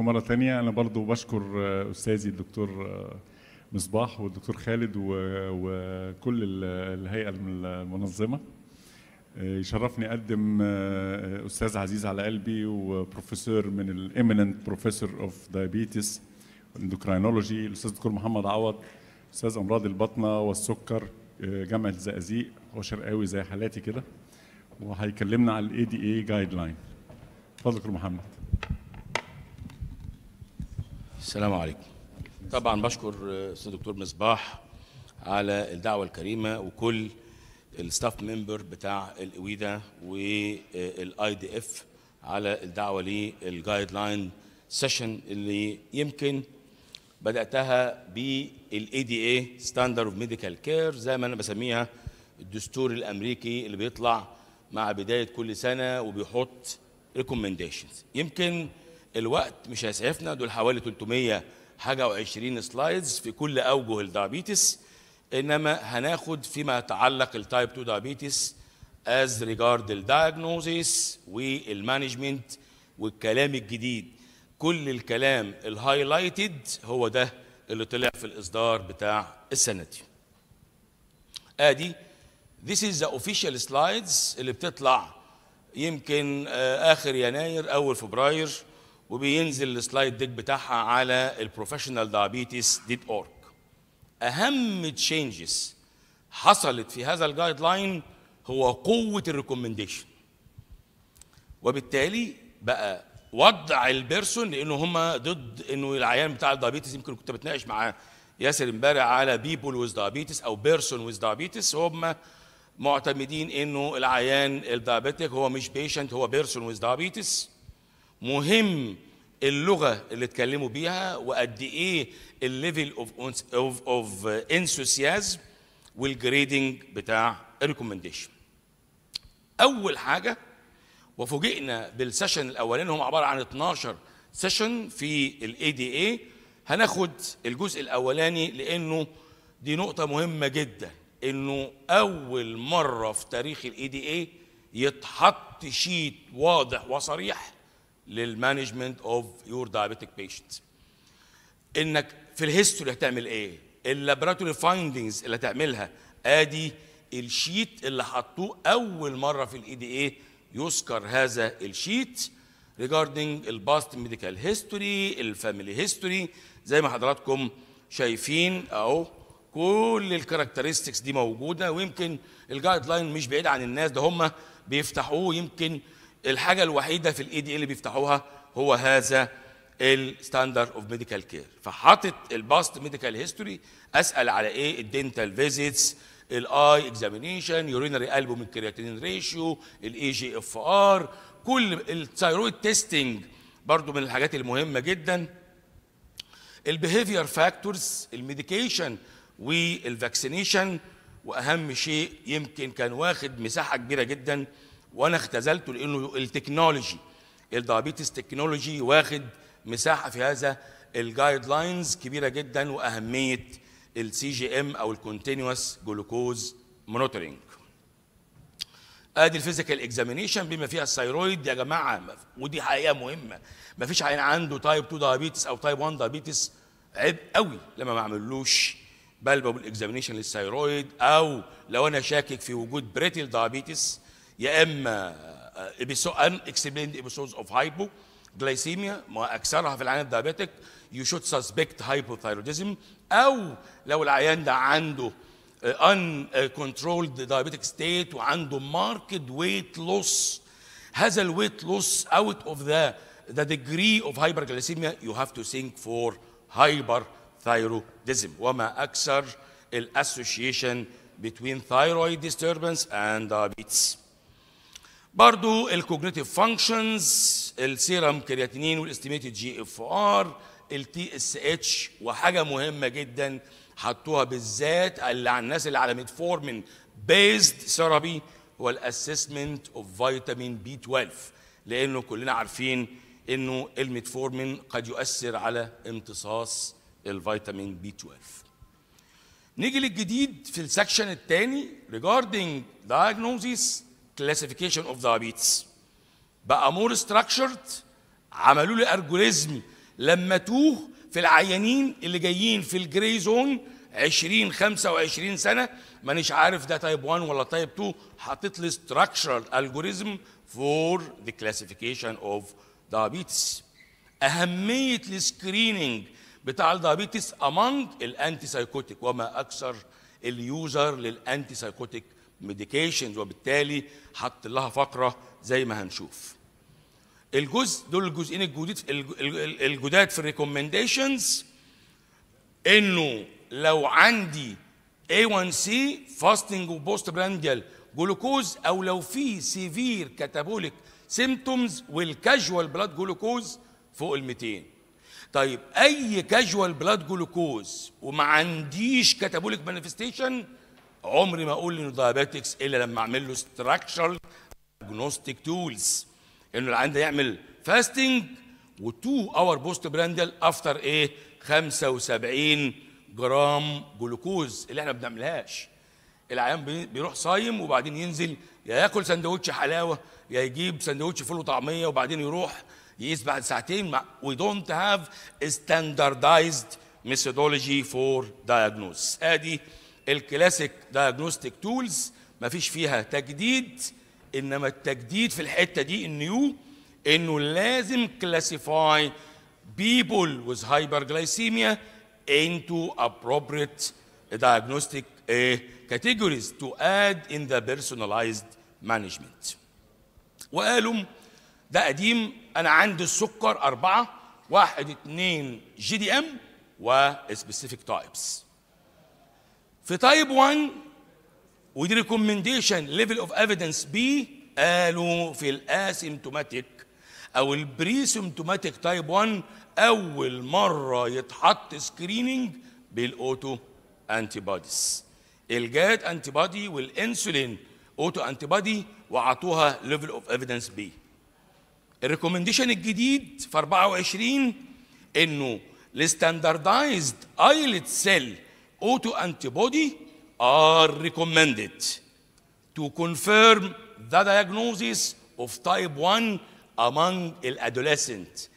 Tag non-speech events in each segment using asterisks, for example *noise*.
لكم مرة تانية أنا برضو بشكر آه، أستاذي الدكتور آه، مصباح والدكتور خالد وكل الهيئة المنظمة آه، يشرفني أقدم أستاذ عزيز على قلبي وبروفيسور من الإميننت بروفيسور أوف دايابيتس اندوكراينولوجي الأستاذ الدكتور محمد عوض أستاذ أمراض البطنة والسكر جامعة الزقازيق هو شرقاوي زي حالاتي كده وهيكلمنا على الاي دي اي جايد لاين اتفضل دكتور محمد السلام عليكم طبعا بشكر استاذ دكتور مصباح على الدعوه الكريمه وكل الستاف ممبر بتاع الاويدا والاي دي اف على الدعوه للجايد لاين سيشن اللي يمكن بداتها بالاي دي اي ستاندر اوف ميديكال كير زي ما انا بسميها الدستور الامريكي اللي بيطلع مع بدايه كل سنه وبيحط ريكومنديشنز يمكن الوقت مش هيسعفنا دول حوالي 300 حاجة و20 سلايدز في كل أوجه الدايابيتس إنما هناخد فيما يتعلق التايب 2 دايابيتس از ريجارد الدايجنوزيس والمانجمنت والكلام الجديد كل الكلام الهايلايتد هو ده اللي طلع في الإصدار بتاع السنة دي آدي This is the official slides اللي بتطلع يمكن آه، آخر يناير أول فبراير وبينزل السلايد ديك بتاعها على البروفيشنال دايابيتس ديت اورك اهم تشينجز حصلت في هذا الجايد لاين هو قوه الريكومنديشن وبالتالي بقى وضع البيرسون لانه هم ضد انه العيان بتاع الدايابيتس يمكن كنت بتناقش مع ياسر امبارح على بيبول ويز دايابيتس او بيرسون ويز دايابيتس هم معتمدين انه العيان الدايابيتك هو مش بيشنت هو بيرسون ويز دايابيتس مهم اللغه اللي اتكلموا بيها وقد ايه الليفل اوف اوف اوف انثوسيازم والجريدنج بتاع الريكومنديشن اول حاجه وفوجئنا بالسيشن الاولاني هم عباره عن 12 سيشن في الاي دي اي هناخد الجزء الاولاني لانه دي نقطه مهمه جدا انه اول مره في تاريخ الاي دي اي يتحط شيت واضح وصريح للمانجمنت اوف يور دايابيتك بيشنت انك في الهيستوري هتعمل ايه اللابراتوري فايندنجز اللي هتعملها ادي الشيت اللي حطوه اول مره في الاي دي اي يذكر هذا الشيت ريجاردنج الباست ميديكال هيستوري الفاميلي هيستوري زي ما حضراتكم شايفين اهو كل الكاركترستكس دي موجوده ويمكن الجايد لاين مش بعيد عن الناس ده هم بيفتحوه يمكن الحاجه الوحيده في الاي دي إيه اللي بيفتحوها هو هذا الستاندرد اوف ميديكال كير فحاطط الباست ميديكال هيستوري اسال على ايه الدنتال فيزيتس الاي اكزامينيشن يورينري البوم الكرياتين ريشيو الاي جي اف ار كل الثايرويد تيستنج برضو من الحاجات المهمه جدا البيهيفير فاكتورز الميديكيشن والفاكسينيشن واهم شيء يمكن كان واخد مساحه كبيره جدا وانا اختزلته لانه التكنولوجي الدايابيتس تكنولوجي واخد مساحه في هذا الجايد لاينز كبيره جدا واهميه السي جي ام او الكونتينوس جلوكوز مونيتورنج ادي الفيزيكال اكزامينيشن بما فيها الثايرويد يا جماعه ودي حقيقه مهمه ما فيش عين عنده تايب 2 دايابيتس او تايب 1 دايابيتس عيب قوي لما ما عملوش بالبابل اكزامينيشن للثايرويد او لو انا شاكك في وجود بريتل دايابيتس يا اما ان اكسبليند episodes of hypoglycemia ما اكثرها في العيان الدايابيتك you should suspect hypothyroidism او لو العيان ده عنده uh, uncontrolled diabetic state وعنده marked weight loss هذا الويت لوس out of the the degree of hyperglycemia you have to think for hyperthyroidism وما اكثر الاسوشيشن between thyroid disturbance and diabetes برضو الكوجنيتيف فانكشنز السيرم كرياتينين والاستيميتد جي اف ار التي اس اتش وحاجه مهمه جدا حطوها بالذات اللي على الناس اللي على ميتفورمين بيزد ثيرابي هو الاسسمنت اوف فيتامين بي 12 لانه كلنا عارفين انه الميتفورمين قد يؤثر على امتصاص الفيتامين بي 12 نيجي للجديد في السكشن الثاني ريجاردنج دايجنوزيس classification of diabetes بقى مور structured عملوا لي ارجوريزم لما توه في العيانين اللي جايين في الجري زون 20 25 سنه مانيش عارف ده تايب 1 ولا تايب 2 حطيت لي structural الجوريزم فور ذا كلاسيفيكيشن اوف diabetes اهميه السكريننج بتاع الدايابيتس امونج الانتي سايكوتيك وما اكثر اليوزر للانتي سايكوتيك ميديكيشنز وبالتالي حط لها فقره زي ما هنشوف الجزء دول الجزئين الجديد الجداد في الريكومنديشنز انه لو عندي A1C فاستنج وبوست برانديال جلوكوز او لو في سيفير كاتابوليك سيمتومز والكاجوال بلاد جلوكوز فوق ال 200 طيب اي كاجوال بلاد جلوكوز وما عنديش كاتابوليك مانيفستيشن عمري ما اقول انه دايابيتكس الا لما اعمل له ستراكشر دياجنوستيك تولز انه العيان ده يعمل فاستنج و2 اور بوست براندل افتر ايه 75 جرام جلوكوز اللي احنا ما بنعملهاش العيان بيروح صايم وبعدين ينزل يا ياكل سندوتش حلاوه يا يجيب سندوتش فول وطعميه وبعدين يروح يقيس بعد ساعتين وي دونت هاف ستاندردايزد ميثودولوجي فور دايجنوز ادي الكلاسيك دايجنوستيك تولز مفيش فيها تجديد انما التجديد في الحته دي النيو انه لازم كلاسيفاي بيبول وذ هايبر into انتو ابروبريت uh, كاتيجوريز تو اد ان ذا personalized مانجمنت وقالوا ده قديم انا عندي السكر اربعه واحد اتنين جي دي ام وسبيسيفيك تايبس. في تايب 1 ودي ريكومنديشن ليفل اوف ايفيدنس بي قالوا في الاسيمتوماتيك او البري سيمتوماتيك تايب 1 اول مره يتحط سكريننج بالاوتو انتي بوديز الجاد انتي بودي والانسولين اوتو انتي بودي وعطوها ليفل اوف ايفيدنس بي الريكومنديشن الجديد في 24 انه الستاندردايزد ايلت سيل auto antibody are recommended to confirm the diagnosis of type 1 among adolescent,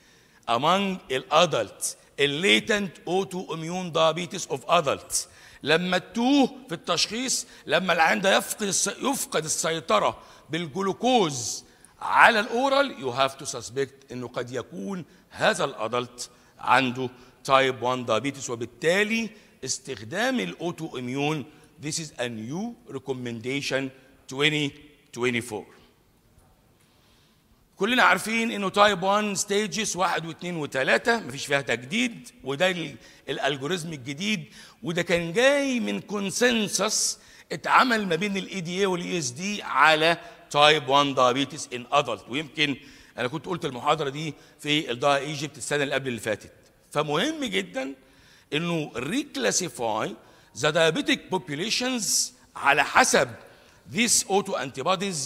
among الادلت latent autoimmune diabetes of adults لما تتوه في التشخيص لما العين ده يفقد يفقد السيطره بالجلوكوز على الاورال يو هاف تو سسبكت انه قد يكون هذا الادلت عنده تايب 1 دايابيتس وبالتالي استخدام الاوتو اميون This is a new recommendation 2024 كلنا عارفين انه تايب 1 ستيجز 1 و2 و3 مفيش فيها تجديد وده الالجوريزم الجديد وده كان جاي من كونسنسس اتعمل ما بين الاي دي e اي والاي اس e دي على تايب 1 دايابيتس ان ادلت ويمكن انا كنت قلت المحاضره دي في الدا ايجيبت السنه اللي قبل اللي فاتت فمهم جدا انه ريكلاسيفاي ذا diabetic populations على حسب ذيس اوتو انتي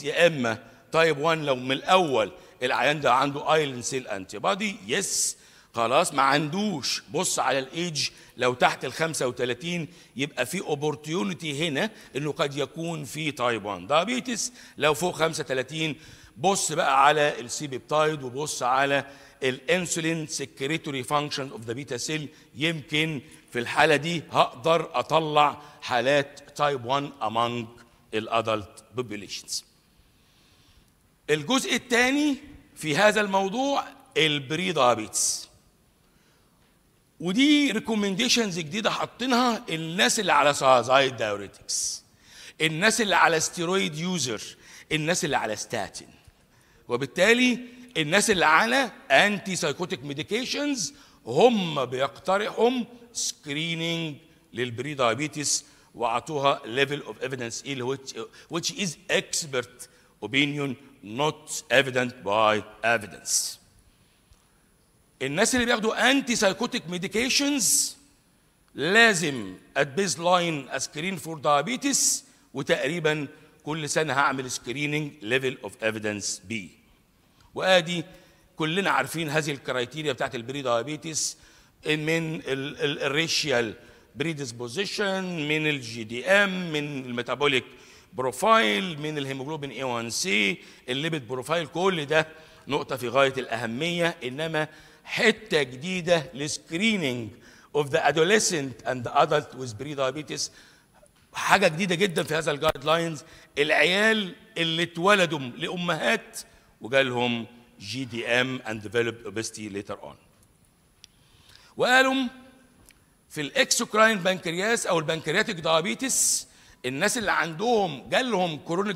يا اما تايب 1 لو من الاول العيان ده عنده ايلين سيل انتي يس خلاص ما عندوش بص على الايدج لو تحت ال 35 يبقى في اوبورتيونيتي هنا انه قد يكون في تايب 1 دايابيتس لو فوق 35 بص بقى على السي بيبتايد وبص على الانسولين سكريتوري فانكشن اوف ذا بيتا سيل يمكن في الحاله دي هقدر اطلع حالات تايب 1 امونج الادلت بوبوليشنز الجزء الثاني في هذا الموضوع البري دايابيتس ودي ريكومنديشنز جديده حاطينها الناس اللي على سازايد دايوريتكس الناس اللي على ستيرويد يوزر الناس اللي على ستاتين وبالتالي الناس اللي على انتي سايكوتيك ميديكيشنز هم بيقترحوا سكريننج للبري دايابيتس واعطوها ليفل اوف ايفيدنس ايه which is expert opinion not evident by evidence الناس اللي بياخدوا انتي سايكوتيك ميديكيشنز لازم ات بيز لاين اسكرين فور دايابيتس وتقريبا كل سنه هعمل سكريننج ليفل اوف ايفيدنس بي وادي كلنا عارفين هذه الكرايتيريا بتاعت البري دايابيتس من الريشيال بريديسبوزيشن من الجي دي ام من الميتابوليك بروفايل من الهيموجلوبين اي 1 سي الليبيد بروفايل كل ده نقطه في غايه الاهميه انما حته جديده لسكريننج اوف ذا ادوليسنت اند ادلت وذ بري دايابيتس حاجه جديده جدا في هذا الجايد لاينز العيال اللي اتولدوا لامهات وجالهم جي دي ام اند ديفلوب اوبستي ليتر اون وقالوا في الاكسوكراين بنكرياس او البنكرياتيك دايابيتس الناس اللي عندهم جالهم كرونيك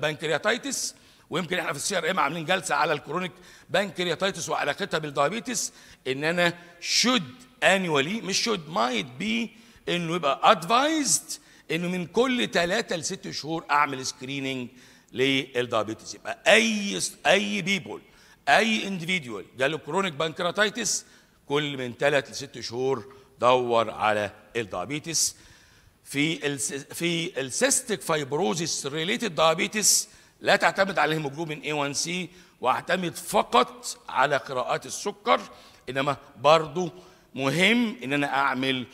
بنكرياتيتس آه، آه، ويمكن احنا في السي ار ام عاملين جلسه على الكرونيك بنكرياتيتس وعلاقتها بالدايابيتس ان انا شود انيوالي مش شود مايت بي انه يبقى ادفايزد انه من كل ثلاثه لست شهور اعمل سكريننج للدايابيتس يبقى اي اي بيبول اي انديفيديوال جاله كرونيك بانكراتايتس كل من ثلاث لست شهور دور على الدايابيتس في في السيستيك فايبروزيس ريليتد دايابيتس لا تعتمد على الهيموجلوبين اي 1 سي واعتمد فقط على قراءات السكر انما برضو مهم ان انا اعمل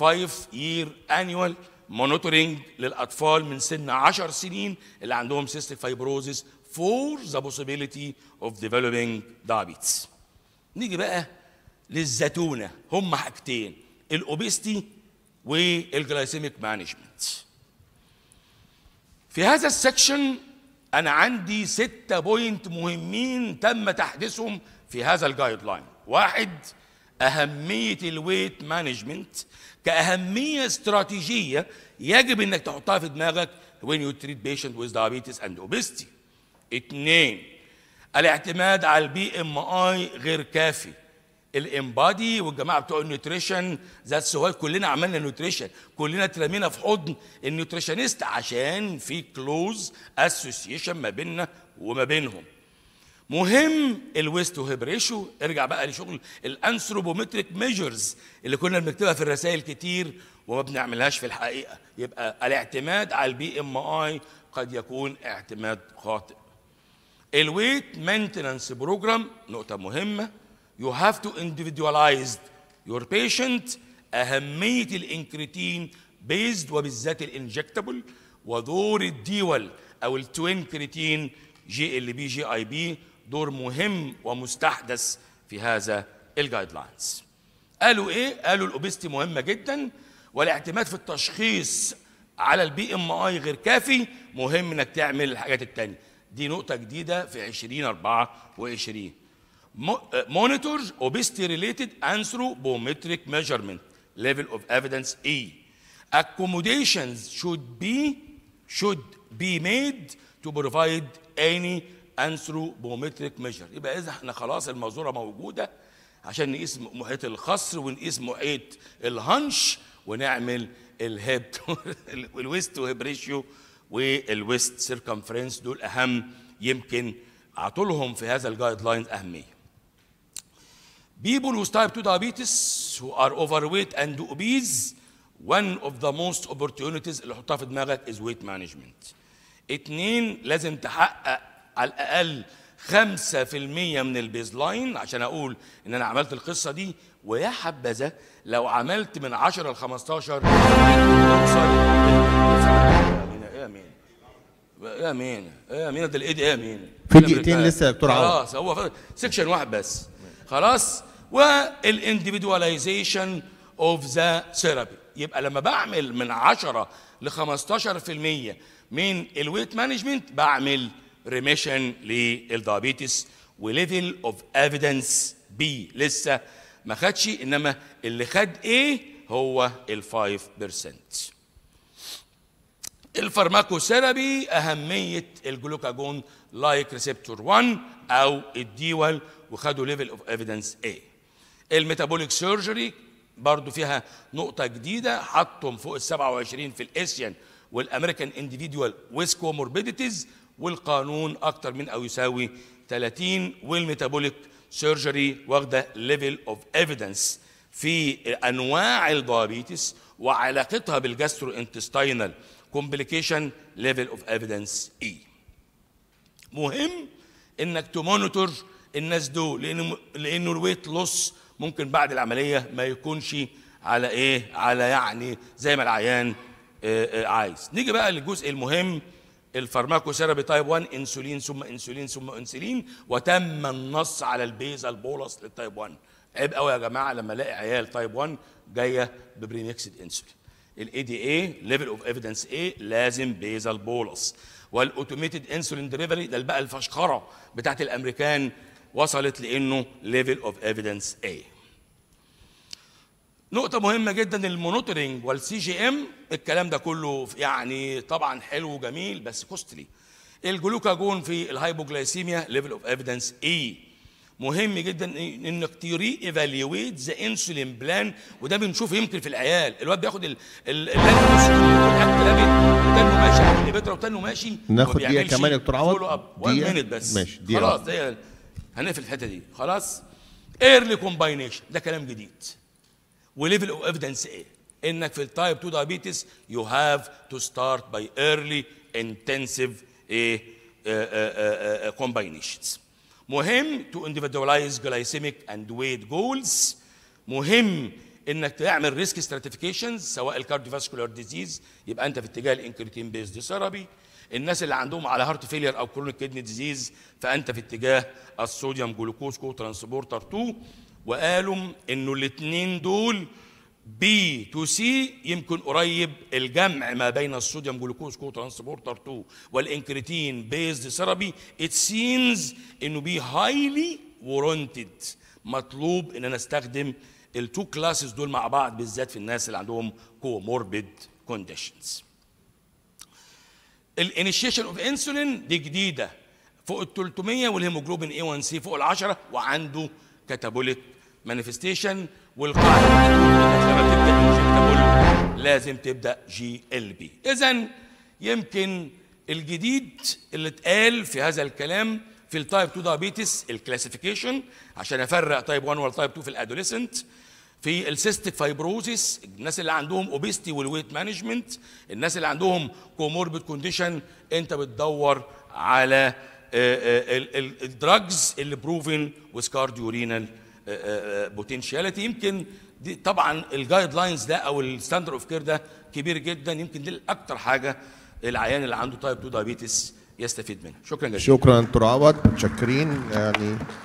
5 يير انيوال مونيتورنج للاطفال من سن 10 سنين اللي عندهم سيستيك فايبروزيس فور ذا possibility اوف ديفلوبينج diabetes نيجي بقى للزتونه هم حاجتين الاوبيستي والجلايسيميك مانجمنت في هذا السكشن انا عندي ستة بوينت مهمين تم تحديثهم في هذا الجايد لاين واحد أهمية الويت مانجمنت كأهمية استراتيجية يجب إنك تحطها في دماغك when you treat patient with diabetes and obesity. اثنين الاعتماد على البي ام اي غير كافي. الامبادي والجماعه بتوع النيوتريشن ذات سوال كلنا عملنا نيوتريشن كلنا اترمينا في حضن النيوتريشنست عشان في كلوز اسوسيشن ما بيننا وما بينهم مهم الويست تو هيب ارجع بقى لشغل الانثروبومتريك ميجرز اللي كنا بنكتبها في الرسائل كتير وما بنعملهاش في الحقيقه يبقى الاعتماد على البي ام اي قد يكون اعتماد خاطئ الويت مينتننس بروجرام نقطه مهمه يو هاف تو individualize يور بيشنت اهميه الانكريتين بيزد وبالذات الانجكتبل ودور الديول او التوين كريتين جي ال بي جي اي بي دور مهم ومستحدث في هذا الجايد لاينز قالوا ايه قالوا الاوبستي مهمه جدا والاعتماد في التشخيص على البي ام اي غير كافي مهم انك تعمل الحاجات التانية دي نقطه جديده في 2024 مونيتور اوبستي ريليتد بومتريك ميجرمنت level of evidence E. Accommodations should be should be made to provide any انثرو بومتريك ميجر يبقى اذا احنا خلاص المازوره موجوده عشان نقيس محيط الخصر ونقيس محيط الهنش ونعمل الهيب والويست *laughs* وهيب ريشيو والويست سيركمفرنس دول اهم يمكن عطولهم في هذا الجايد لاين اهميه People with type 2 diabetes who are overweight and obese one of the most opportunities اللي حطها في دماغك is weight management اتنين لازم تحقق على الأقل 5% من البيز لاين عشان أقول إن أنا عملت القصة دي ويا حبذا لو عملت من 10 ل 15 يا مين يا مين يا مين ده الايد يا مين في دقيقتين لسه يا دكتور عوض خلاص هو سكشن واحد بس خلاص والانديفيدواليزيشن اوف ذا ثيرابي يبقى لما بعمل من 10 ل 15% من الويت مانجمنت بعمل ريميشن للدايابيتس وليفل اوف ايفيدنس بي لسه ما خدش انما اللي خد ايه هو ال 5% الفارماكوثيرابي اهميه الجلوكاجون لايك ريسبتور 1 او الديول وخدوا ليفل اوف ايفيدنس ايه الميتابوليك سيرجري برضو فيها نقطه جديده حطهم فوق ال 27 في الاسيان والامريكان انديفيدوال ويز كوموربيديتيز والقانون اكتر من او يساوي 30 والميتابوليك سيرجري واخده ليفل اوف ايفيدنس في انواع الدايابيتس وعلاقتها بالجاسترو انتستاينال كومبليكيشن ليفل اوف ايفيدنس اي مهم انك تمونيتور الناس دول لان لانه الويت لوس ممكن بعد العمليه ما يكونش على ايه على يعني زي ما العيان آه، آه، عايز نيجي بقى للجزء المهم الفارماكو سيرابي تايب 1 انسولين ثم انسولين ثم انسولين وتم النص على البيزا البولس للتايب 1 عيب قوي يا جماعه لما الاقي عيال تايب 1 جايه ببريميكسد انسولين الاي دي اي ليفل اوف ايفيدنس اي لازم بيزال البولس والاوتوميتد انسولين دليفري ده بقى الفشخره بتاعت الامريكان وصلت لانه ليفل اوف ايفيدنس ايه نقطة مهمة جدا المونيتورنج والسي جي ام الكلام ده كله يعني طبعا حلو وجميل بس كوستلي الجلوكاجون في الهايبوجلايسيميا ليفل اوف ايفيدنس اي e. مهم جدا انك تري ايفالويت ذا انسولين بلان وده بنشوفه يمكن في العيال الواد بياخد ال وتنه ماشي على بيترا وتنه ماشي ناخد دقيقه كمان يا دكتور عوض دقيقه بس ماشي خلاص هنقفل الحته دي خلاص ايرلي كومباينيشن ده كلام جديد وليفل اوف ايفيدنس ايه انك في التايب 2 دايابيتس يو هاف تو ستارت باي ايرلي انتنسيف ايه كومباينيشنز إيه؟ إيه؟ مهم تو individualize جلايسيميك اند ويت جولز مهم انك تعمل ريسك ستراتيفيكيشنز سواء الكارديوفاسكولار ديزيز يبقى انت في اتجاه الانكريتين بيزد ثيرابي الناس اللي عندهم على هارت فيلير او كرونيك كيدني ديزيز فانت في اتجاه الصوديوم جلوكوز كو ترانسبورتر 2 وقالوا انه الاثنين دول بي تو سي يمكن قريب الجمع ما بين الصوديوم جلوكوز كو ترانسبورتر 2 والانكريتين بيزد ثيرابي ات سينز انه بي هايلي ورونتد مطلوب ان انا استخدم التو كلاسز دول مع بعض بالذات في الناس اللي عندهم كو موربيد كونديشنز الانيشيشن اوف انسولين دي جديده فوق ال 300 والهيموجلوبين اي 1 سي فوق ال 10 وعنده كاتابوليك مانيفستيشن والقاعده لما تبدا انجكتابل إيه لازم تبدا جي ال بي اذا يمكن الجديد اللي اتقال في هذا الكلام في التايب 2 دايابيتس الكلاسيفيكيشن عشان افرق تايب 1 ولا تايب 2 في الادوليسنت في السيستيك فايبروزيس الناس اللي عندهم اوبيستي والويت مانجمنت الناس اللي عندهم كوموربيد كونديشن انت بتدور على آه، آه، الدراجز اللي بروفن رينال بوتنشاليتي آه، آه، آه، يمكن دي طبعا الجايد لاينز ده او الستاندر اوف كير ده كبير جدا يمكن دي اكتر حاجه العيان اللي عنده تايب 2 دايبيتس يستفيد منها شكرا جزيلا شكرا دكتور عوض متشكرين يعني